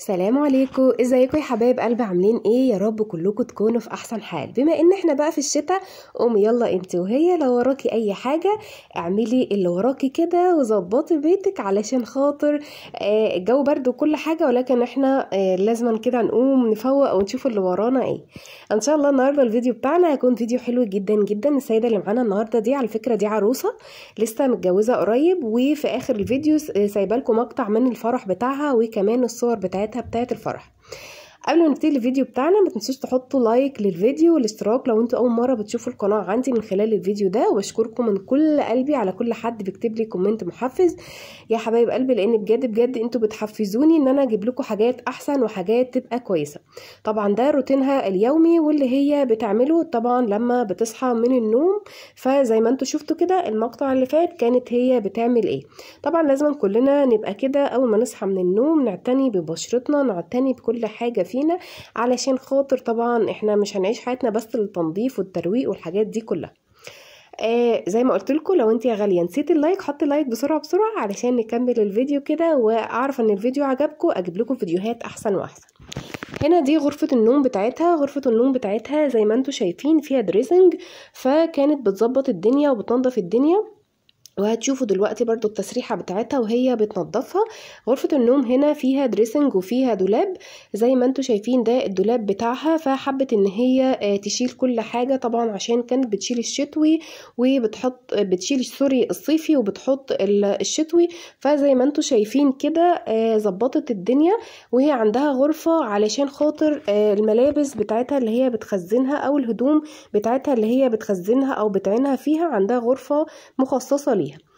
سلام عليكم ازيكم يا حبايب قلبي عاملين ايه يا رب كلكم تكونوا في احسن حال بما ان احنا بقى في الشتاء قومي يلا انت وهي لو وراكي اي حاجه اعملي اللي وراكي كده وظبطي بيتك علشان خاطر آه، الجو برد وكل حاجه ولكن احنا لازما آه، لازم كده نقوم نفوق ونشوف اللي ورانا ايه ان شاء الله النهارده الفيديو بتاعنا هيكون فيديو حلو جدا جدا السيده اللي معانا النهارده دي على فكره دي عروسه لسه متجوزه قريب وفي اخر الفيديو آه، سايبه لكم مقطع من الفرح بتاعها وكمان الصور بتاعتها حياتها بتاعت الفرح قبل ما نبتدي الفيديو بتاعنا ما تنسوش تحطوا لايك للفيديو والاشتراك لو انتوا اول مره بتشوفوا القناه عندي من خلال الفيديو ده وبشكركم من كل قلبي على كل حد بيكتب لي كومنت محفز يا حبايب قلبي لان بجد بجد انتوا بتحفزوني ان انا اجيب لكم حاجات احسن وحاجات تبقى كويسه طبعا ده روتينها اليومي واللي هي بتعمله طبعا لما بتصحى من النوم فزي ما انتوا شفتوا كده المقطع اللي فات كانت هي بتعمل ايه طبعا لازم كلنا نبقى كده اول ما نصحى من النوم نعتني ببشرتنا نعتني بكل حاجه فينا علشان خاطر طبعا احنا مش هنعيش حياتنا بس للتنظيف والترويق والحاجات دي كلها آه زي ما قلت لكم لو انت يا غاليه نسيت اللايك حطي لايك بسرعه بسرعه علشان نكمل الفيديو كده واعرف ان الفيديو عجبكم اجيب لكم فيديوهات احسن واحسن هنا دي غرفة النوم بتاعتها غرفة النوم بتاعتها زي ما انتوا شايفين فيها دريسنج فكانت بتظبط الدنيا وبتنضف الدنيا وهتشوفوا دلوقتي برضو التسريحة بتاعتها وهي بتنضفها غرفة النوم هنا فيها دريسنج وفيها دولاب زي ما انتوا شايفين ده الدولاب بتاعها فحبت ان هي آه، تشيل كل حاجة طبعا عشان كانت بتشيل الشتوي وبتحط بتشيل سوري الصيفي وبتحط الشتوي فزي ما انتوا شايفين كده آه، ظبطت الدنيا وهي عندها غرفة علشان خاطر آه، الملابس بتاعتها اللي هي بتخزنها او الهدوم بتاعتها اللي هي بتخزنها او بتعينها فيها عندها غرفة مخصصة لي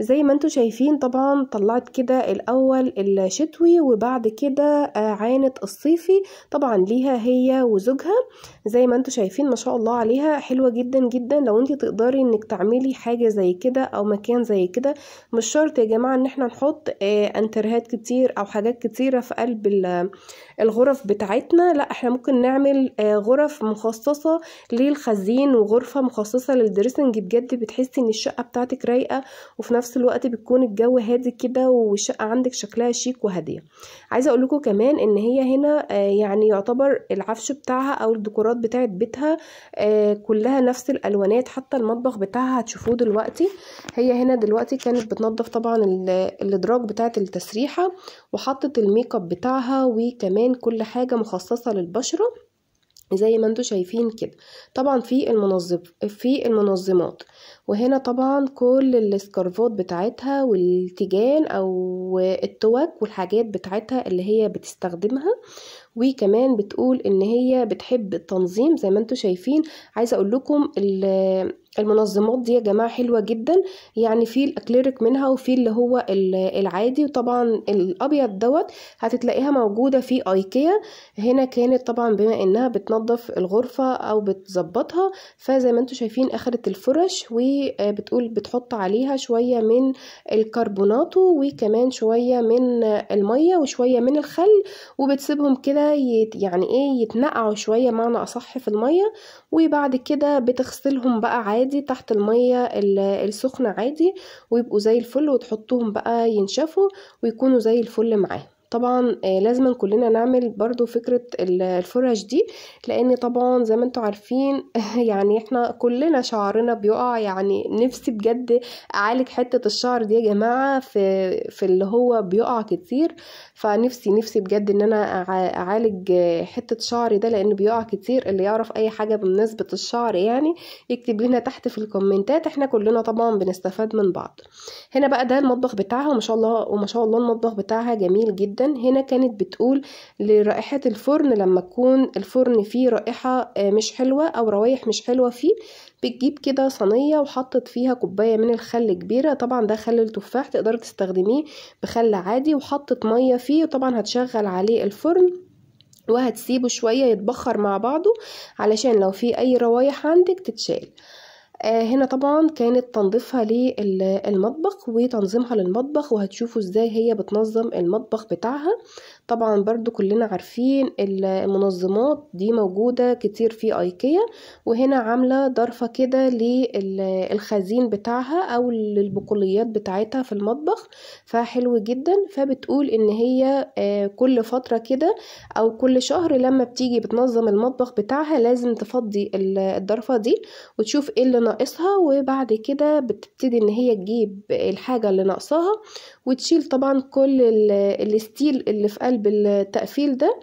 زي ما انتوا شايفين طبعا طلعت كده الاول الشتوي وبعد كده آه، عانت الصيفي طبعا ليها هي وزوجها زي ما انتوا شايفين ما شاء الله عليها حلوه جدا جدا لو انت تقدري انك تعملي حاجه زي كده او مكان زي كده مش شرط يا جماعه ان احنا نحط آه، انترهات كتير او حاجات كتيره في قلب الغرف بتاعتنا لا احنا ممكن نعمل آه، غرف مخصصه للخزين وغرفه مخصصه للدريسنج بجد بتحسي ان الشقه بتاعتك رايقه وفي نفس نفس الوقت بتكون الجو هادي كده والشقه عندك شكلها شيك وهاديه عايزه اقول لكم كمان ان هي هنا آه، يعني يعتبر العفش بتاعها او الديكورات بتاعه بيتها آه، كلها نفس الالوانات حتى المطبخ بتاعها هتشوفوه دلوقتي هي هنا دلوقتي كانت بتنظف طبعا الادراج بتاعه التسريحه وحطت الميك اب بتاعها وكمان كل حاجه مخصصه للبشره زي ما انتوا شايفين كده طبعا في المنظف في المنظمات وهنا طبعا كل السكارفات بتاعتها والتيجان او التوك والحاجات بتاعتها اللي هي بتستخدمها وكمان بتقول ان هي بتحب التنظيم زي ما انتوا شايفين عايزه اقول لكم المنظمات دي يا جماعة حلوة جدا يعني في الأكليريك منها وفي اللي هو العادي وطبعا الأبيض دوت هتتلاقيها موجودة في أيكيا هنا كانت طبعا بما إنها بتنظف الغرفة أو بتظبطها فزي ما انتم شايفين أخدت الفرش وبتقول آه، بتحط عليها شوية من الكربوناتو وكمان شوية من المية وشوية من الخل وبتسيبهم كده يعني إيه يتنقعوا شوية معنى أصح في المية وبعد كده بتغسلهم بقى عادي عادي تحت المية السخنة عادي ويبقوا زي الفل وتحطوهم بقى ينشفوا ويكونوا زي الفل معاهم طبعا آه، لازم كلنا نعمل برضو فكرة الفرش دي لان طبعا زي ما انتوا عارفين يعني احنا كلنا شعرنا بيقع يعني نفسي بجد اعالج حتة الشعر دي يا جماعة في, في اللي هو بيقع كتير فنفسي نفسي بجد ان انا اعالج حتة شعري ده لان بيقع كتير اللي يعرف اي حاجة بمناسبة الشعر يعني يكتب لنا تحت في الكومنتات احنا كلنا طبعا بنستفاد من بعض هنا بقى ده المطبخ بتاعها وما شاء الله وما شاء الله المطبخ بتاعها جميل جدا هنا كانت بتقول لرائحة الفرن لما تكون الفرن فيه رائحة آه، مش حلوة أو روايح مش حلوة فيه بتجيب كده صينية وحطت فيها كوباية من الخل كبيرة طبعا ده خل التفاح تقدر تستخدميه بخل عادي وحطت مية فيه وطبعا هتشغل عليه الفرن وهتسيبه شوية يتبخر مع بعضه علشان لو في أي روايح عندك تتشال آه، هنا طبعا كانت تنظيفها للمطبخ وتنظيمها للمطبخ وهتشوفوا ازاي هي بتنظم المطبخ بتاعها طبعا برضو كلنا عارفين المنظمات دي موجودة كتير في ايكيا وهنا عاملة ضرفة كده للخزين بتاعها او للبقوليات بتاعتها في المطبخ فحلو جدا فبتقول ان هي آه، كل فترة كده او كل شهر لما بتيجي بتنظم المطبخ بتاعها لازم تفضي الضرفة دي وتشوف ايه اللي ناقصها وبعد كده بتبتدي ان هي تجيب الحاجة اللي ناقصاها وتشيل طبعا كل الستيل اللي في قلب التقفيل ده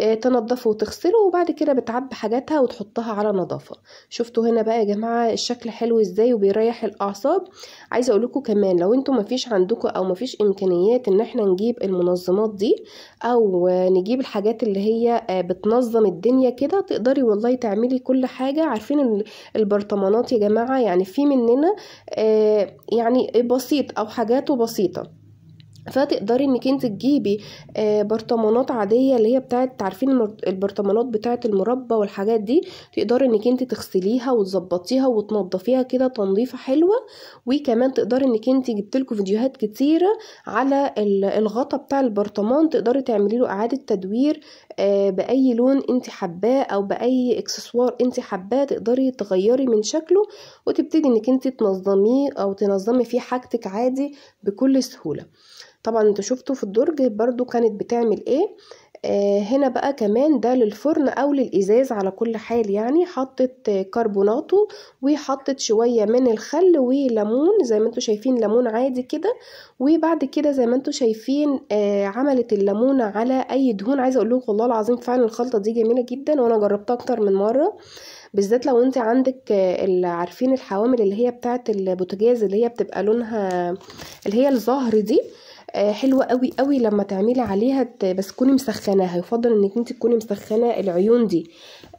آه، تنضفه وتغسله وبعد كده بتعبي حاجاتها وتحطها على نظافه شفتوا هنا بقى يا جماعه الشكل حلو ازاي وبيريح الاعصاب عايزه اقول لكم كمان لو انتم مفيش عندكم او مفيش امكانيات ان احنا نجيب المنظمات دي او نجيب الحاجات اللي هي آه، بتنظم الدنيا كده تقدري والله تعملي كل حاجه عارفين البرطمانات يا جماعه يعني في مننا آه، يعني بسيط او حاجاته بسيطه فتقدري انك انت تجيبي آه، برطمانات عاديه اللي هي بتاعه تعرفين البرطمانات بتاعه المربى والحاجات دي تقدري انك انت تغسليها وتظبطيها وتنضفيها كده تنظيفه حلوه وكمان تقدري انك انت جبتلكوا فيديوهات كتيره على الغطا بتاع البرطمان تقدري تعملي له اعاده تدوير آه، باي لون انت حباه او باي اكسسوار انت حباه تقدري تغيري من شكله وتبتدي انك انت تنظميه او تنظمي فيه حاجتك عادي بكل سهوله طبعا انتوا شفتوا في الدرج برضو كانت بتعمل ايه آه، هنا بقى كمان ده للفرن او للازاز على كل حال يعني حطت كربوناته وحطت شوية من الخل وليمون زي ما انتوا شايفين ليمون عادي كده وبعد كده زي ما انتوا شايفين آه، عملت الليمون على اي دهون عايزة اقول لكم والله العظيم فعلا الخلطة دي جميلة جدا وانا جربتها اكتر من مرة بالذات لو انت عندك آه، عارفين الحوامل اللي هي بتاعت البوتجاز اللي هي بتبقى لونها اللي هي الزهر دي آه، حلوه قوي قوي لما تعملي عليها بس تكوني مسخناها يفضل انك انت تكوني مسخنه العيون دي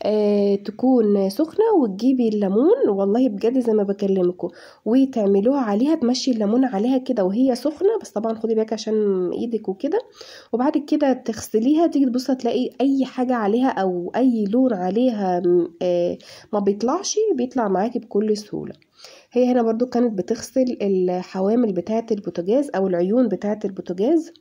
آه، تكون سخنه وتجيبي الليمون والله بجد زي ما بكلمكم وتعملوها عليها تمشي الليمون عليها كده وهي سخنه بس طبعا خدي بالك عشان ايدك وكده وبعد كده تغسليها تيجي تبصي هتلاقي اي حاجه عليها او اي لون عليها آه، ما بيطلعش بيطلع معاكي بكل سهوله هي هنا برضو كانت بتغسل الحوامل بتاعة البوتاجاز او العيون بتاعة البوتاجاز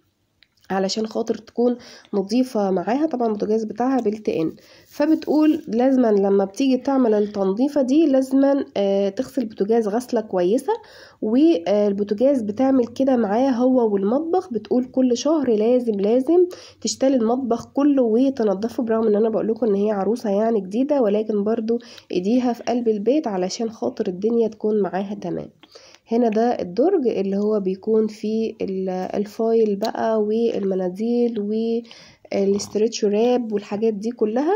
علشان خاطر تكون نظيفة معاها طبعا البوتاجاز بتاعها بلت ان فبتقول لازما لما بتيجي تعمل التنظيفة دي لازما آه، تغسل بتجاز غسلة كويسة والبتجاز بتعمل كده معاه هو والمطبخ بتقول كل شهر لازم لازم تشتري المطبخ كله وتنضفه برغم ان انا بقولكم ان هي عروسة يعني جديدة ولكن برضو ايديها في قلب البيت علشان خاطر الدنيا تكون معاها تمام هنا ده الدرج اللي هو بيكون فيه الفايل بقى والمناديل والاسترتش راب والحاجات دي كلها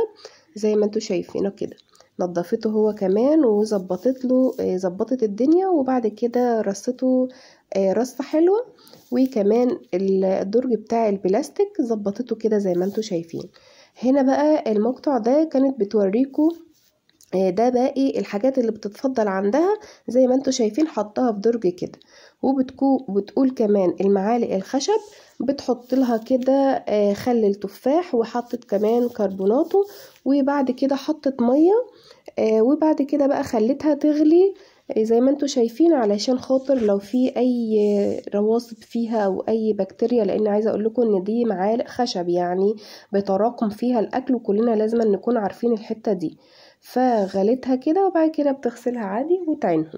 زي ما انتوا شايفينه كده نضفته هو كمان وظبطت له آه، ظبطت الدنيا وبعد كده رصته آه، رصه حلوه وكمان الدرج بتاع البلاستيك ظبطته كده زي ما انتوا شايفين هنا بقى المقطع ده كانت بتوريكم آه، ده باقي الحاجات اللي بتتفضل عندها زي ما انتوا شايفين حطها في درج كده وبتقول كمان المعالق الخشب بتحط لها كده آه، خل التفاح وحطت كمان كربوناته وبعد كده حطت ميه آه، وبعد كده بقى خلتها تغلي زي ما انتوا شايفين علشان خاطر لو في اي رواسب فيها او اي بكتيريا لان عايزه اقول لكم ان دي معالق خشب يعني بتراكم فيها الاكل وكلنا لازم نكون عارفين الحته دي فغليتها كده وبعد كده بتغسلها عادي وتعينها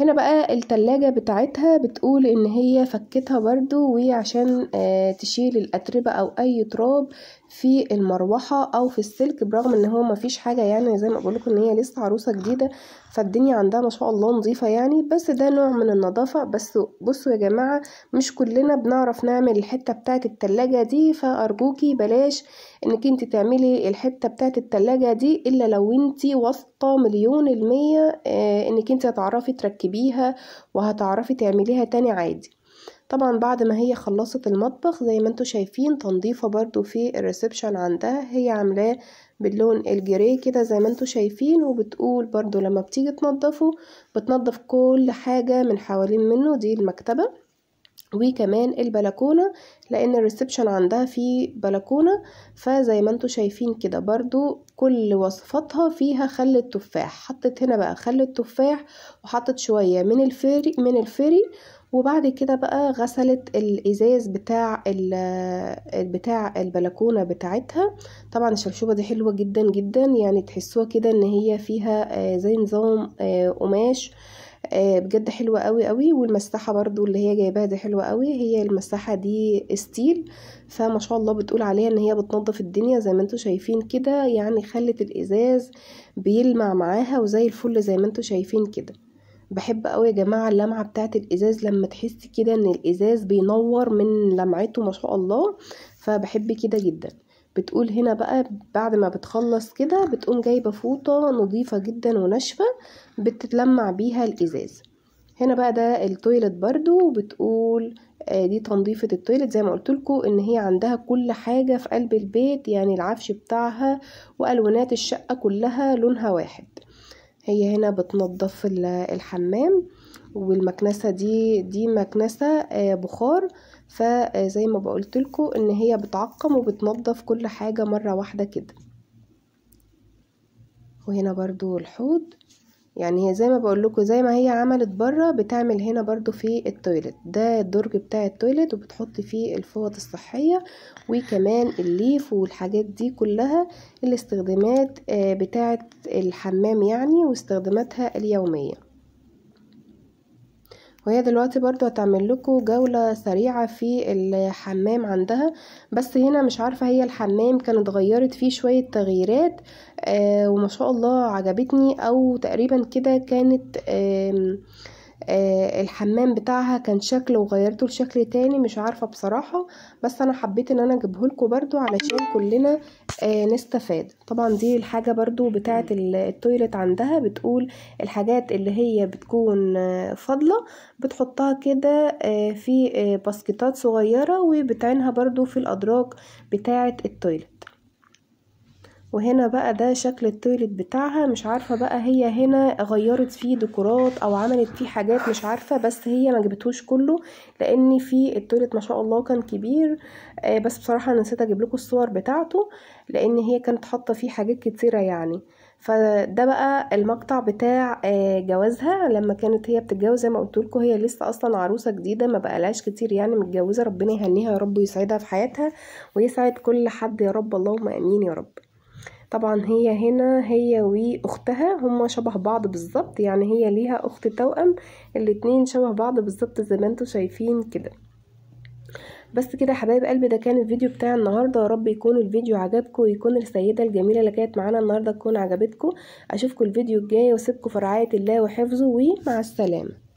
هنا بقى التلاجة بتاعتها بتقول ان هي فكتها برضو وعشان آه، تشيل الاتربة او اي تراب في المروحة او في السلك برغم ان هو مفيش حاجة يعني زي ما لكم ان هي لسه عروسة جديدة فالدنيا عندها ما شاء الله نظيفة يعني بس ده نوع من النظافة بس بصوا يا جماعة مش كلنا بنعرف نعمل الحتة بتاعة التلاجة دي فارجوكي بلاش انك انت تعملي الحتة بتاعة التلاجة دي الا لو انت واثقة مليون المية آه، انك انت هتعرفي تركبيها وهتعرفي تعمليها تاني عادي طبعا بعد ما هي خلصت المطبخ زي ما انتوا شايفين تنظيفه برضو في الريسبشن عندها هي عاملاه باللون الجري كده زي ما انتوا شايفين وبتقول برضو لما بتيجي تنضفه بتنضف كل حاجة من حوالين منه دي المكتبة وكمان البلكونة لان الريسبشن عندها في بلكونة فزي ما انتوا شايفين كده برضو كل وصفاتها فيها خل التفاح حطت هنا بقى خل التفاح وحطت شوية من الفيري من الفيري وبعد كده بقى غسلت الازاز بتاع بتاع البلكونه بتاعتها طبعا الشرشوبه دي حلوه جدا جدا يعني تحسوها كده ان هي فيها آه، زي نظام آه، قماش آه، بجد حلوه قوي قوي والمساحه برضو اللي هي جايباها دي حلوه قوي هي المساحه دي ستيل فما شاء الله بتقول عليها ان هي بتنظف الدنيا زي ما انتم شايفين كده يعني خلت الازاز بيلمع معاها وزي الفل زي ما انتم شايفين كده بحب قوي يا جماعه اللمعه بتاعه الازاز لما تحسي كده ان الازاز بينور من لمعته ما شاء الله فبحب كده جدا بتقول هنا بقى بعد ما بتخلص كده بتقوم جايبه فوطه نظيفه جدا وناشفه بتتلمع بيها الازاز هنا بقى ده التويلت برده بتقول آه، دي تنظيفة التويلت زي ما لكم ان هي عندها كل حاجة في قلب البيت يعني العفش بتاعها والوانات الشقة كلها لونها واحد هي هنا بتنضف الحمام والمكنسة دي دي مكنسة آه، بخار فزي آه، ما بقولت لكم ان هي بتعقم وبتنظف كل حاجة مرة واحدة كده وهنا برضو الحوض يعني هي زي ما بقول لكم زي ما هي عملت بره بتعمل هنا برضو في التويلت ده الدرج بتاع التويلت وبتحط فيه الفوط الصحيه وكمان الليف والحاجات دي كلها الاستخدامات آه، بتاعه الحمام يعني واستخداماتها اليوميه وهي دلوقتي برضو هتعمل لكم جولة سريعة في الحمام عندها بس هنا مش عارفة هي الحمام كانت غيرت فيه شوية تغييرات آه وما شاء الله عجبتني او تقريبا كده كانت آه آه، الحمام بتاعها كان شكله وغيرته لشكل تاني مش عارفه بصراحه بس انا حبيت ان انا اجيبه لكم برضو علشان كلنا آه، نستفاد طبعا دي الحاجه برضو بتاعه التويلت عندها بتقول الحاجات اللي هي بتكون آه، فاضله بتحطها كده في باسكتات صغيره وبتعينها برضو في الادراج بتاعه التويلت وهنا بقى ده شكل التويلت بتاعها مش عارفه بقى هي هنا غيرت فيه ديكورات او عملت فيه حاجات مش عارفه بس هي ما جبتهوش كله لان في التويلت ما شاء الله كان كبير آه، بس بصراحه نسيت اجيب لكم الصور بتاعته لان هي كانت حاطه فيه حاجات كتيره يعني فده بقى المقطع بتاع آه، جوازها لما كانت هي بتتجوز زي ما قلت لكم هي لسه اصلا عروسه جديده ما بقالهاش كتير يعني متجوزه ربنا يهنيها يا رب ويسعدها في حياتها ويسعد كل حد يا رب اللهم امين يا رب طبعا هي هنا هي واختها هما شبه بعض بالظبط يعني هي ليها اخت توأم الاتنين شبه بعض بالظبط زي ما انتوا شايفين كده بس كده يا حبايب قلبي ده كان الفيديو بتاع النهارده يا رب يكون الفيديو عجبكم ويكون السيده الجميله اللي كانت معانا النهارده تكون عجبتكم اشوفكم الفيديو الجاي واسيبكم في رعايه الله وحفظه ومع السلامه